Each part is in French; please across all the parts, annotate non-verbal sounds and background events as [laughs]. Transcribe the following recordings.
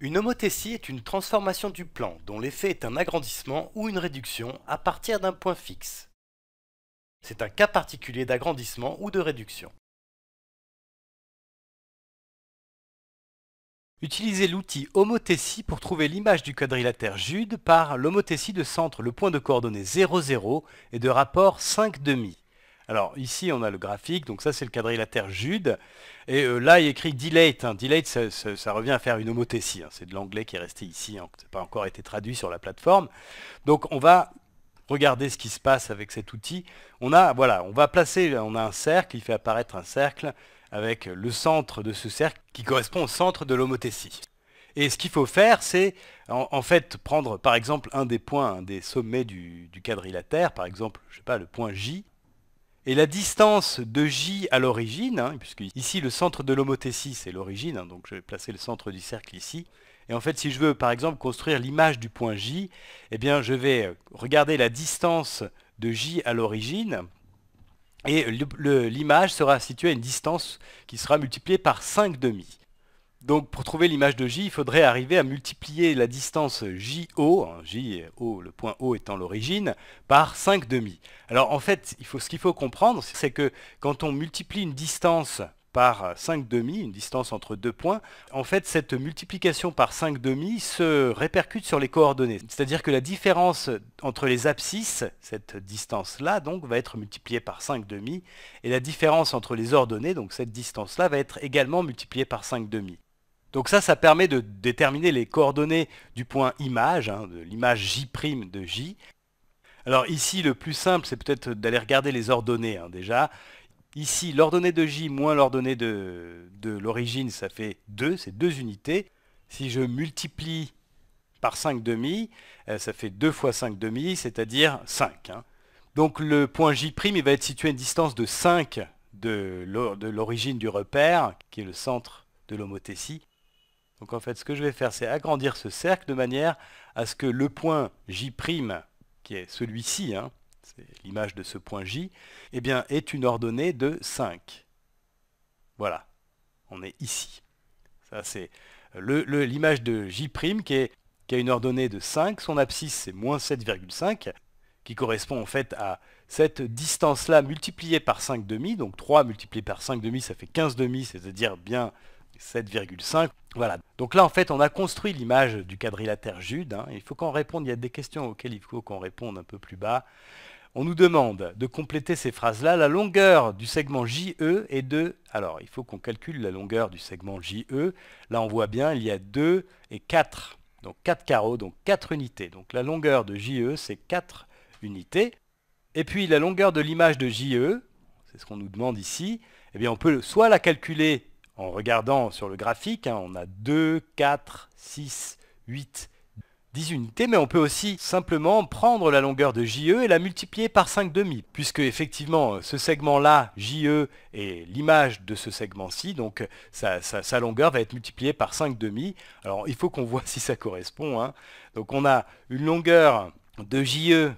Une homothétie est une transformation du plan dont l'effet est un agrandissement ou une réduction à partir d'un point fixe. C'est un cas particulier d'agrandissement ou de réduction. Utilisez l'outil homothétie pour trouver l'image du quadrilatère Jude par l'homothétie de centre le point de coordonnées 0,0 et de rapport 5,5. Alors ici, on a le graphique, donc ça c'est le quadrilatère Jude. Et euh, là, il écrit dilate. Hein. ça, revient à faire une homothétie. Hein. C'est de l'anglais qui est resté ici, hein, n'a pas encore été traduit sur la plateforme. Donc on va regarder ce qui se passe avec cet outil. On a, voilà, on va placer, on a un cercle, il fait apparaître un cercle avec le centre de ce cercle qui correspond au centre de l'homothésie. Et ce qu'il faut faire, c'est en, fait prendre par exemple un des points, un des sommets du, du quadrilatère, par exemple, je sais pas, le point J, et la distance de J à l'origine, hein, puisque ici le centre de l'homothétie c'est l'origine, hein, donc je vais placer le centre du cercle ici. Et en fait si je veux par exemple construire l'image du point J, eh bien je vais euh, regarder la distance de J à l'origine, et l'image sera située à une distance qui sera multipliée par 5 demi. Donc pour trouver l'image de J, il faudrait arriver à multiplier la distance JO, J, hein, O, le point O étant l'origine, par 5 demi. Alors en fait, ce qu'il faut comprendre, c'est que quand on multiplie une distance par 5 demi, une distance entre deux points, en fait cette multiplication par 5 demi se répercute sur les coordonnées. C'est-à-dire que la différence entre les abscisses, cette distance-là donc, va être multipliée par 5 demi, et la différence entre les ordonnées, donc cette distance-là, va être également multipliée par 5 demi. Donc ça, ça permet de déterminer les coordonnées du point image, hein, de l'image J' de J. Alors ici, le plus simple, c'est peut-être d'aller regarder les ordonnées hein, déjà. Ici, l'ordonnée de J moins l'ordonnée de, l'origine, ça fait 2, c'est 2 unités. Si je multiplie par 5 demi, euh, ça fait 2 fois 5 demi, c'est-à-dire 5. Hein. Donc le point J', il va être situé à une distance de 5 de l'origine du repère, qui est le centre de l'homothétie, donc en fait, ce que je vais faire, c'est agrandir ce cercle de manière à ce que le point J', qui est celui-ci, hein, c'est l'image de ce point J, eh bien, est une ordonnée de 5. Voilà, on est ici. Ça, c'est l'image de J' qui, qui a une ordonnée de 5. Son abscisse, c'est moins 7,5, qui correspond en fait à cette distance-là multipliée par 5 demi. Donc 3 multiplié par 5 demi, ça fait 15 demi, c'est-à-dire bien 7,5. Voilà. Donc là, en fait, on a construit l'image du quadrilatère Jude. Hein. Il faut qu'on réponde. Il y a des questions auxquelles il faut qu'on réponde un peu plus bas. On nous demande de compléter ces phrases-là. La longueur du segment JE est de... Alors, il faut qu'on calcule la longueur du segment JE. Là, on voit bien, il y a 2 et 4. Donc 4 carreaux, donc 4 unités. Donc la longueur de JE, c'est 4 unités. Et puis la longueur de l'image de JE, c'est ce qu'on nous demande ici, eh bien on peut soit la calculer en regardant sur le graphique, hein, on a 2, 4, 6, 8, 10 unités, mais on peut aussi simplement prendre la longueur de JE et la multiplier par 5,5, puisque effectivement euh, ce segment-là, JE, est l'image de ce segment-ci, donc euh, sa, longueur va être multipliée par 5,5. Alors il faut qu'on voit [laughs] si ça correspond. Hein. Donc on a une longueur de JE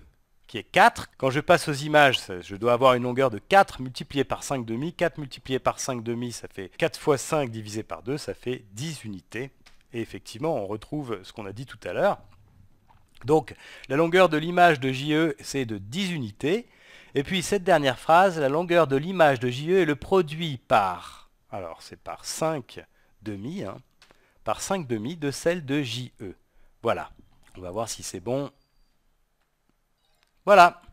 qui est 4. Quand je passe aux images, je dois avoir une longueur de 4 multiplié par 5 demi. 4 multiplié par 5 demi, ça fait 4 fois 5 divisé par 2, ça fait 10 unités. Et effectivement, on retrouve ce qu'on a dit tout à l'heure. Donc, la longueur de l'image de JE, c'est de 10 unités. Et puis, cette dernière phrase, la longueur de l'image de JE est le produit par, alors c'est par 5 demi, hein, par 5 demi de celle de JE. Voilà. On va voir si c'est bon voilà.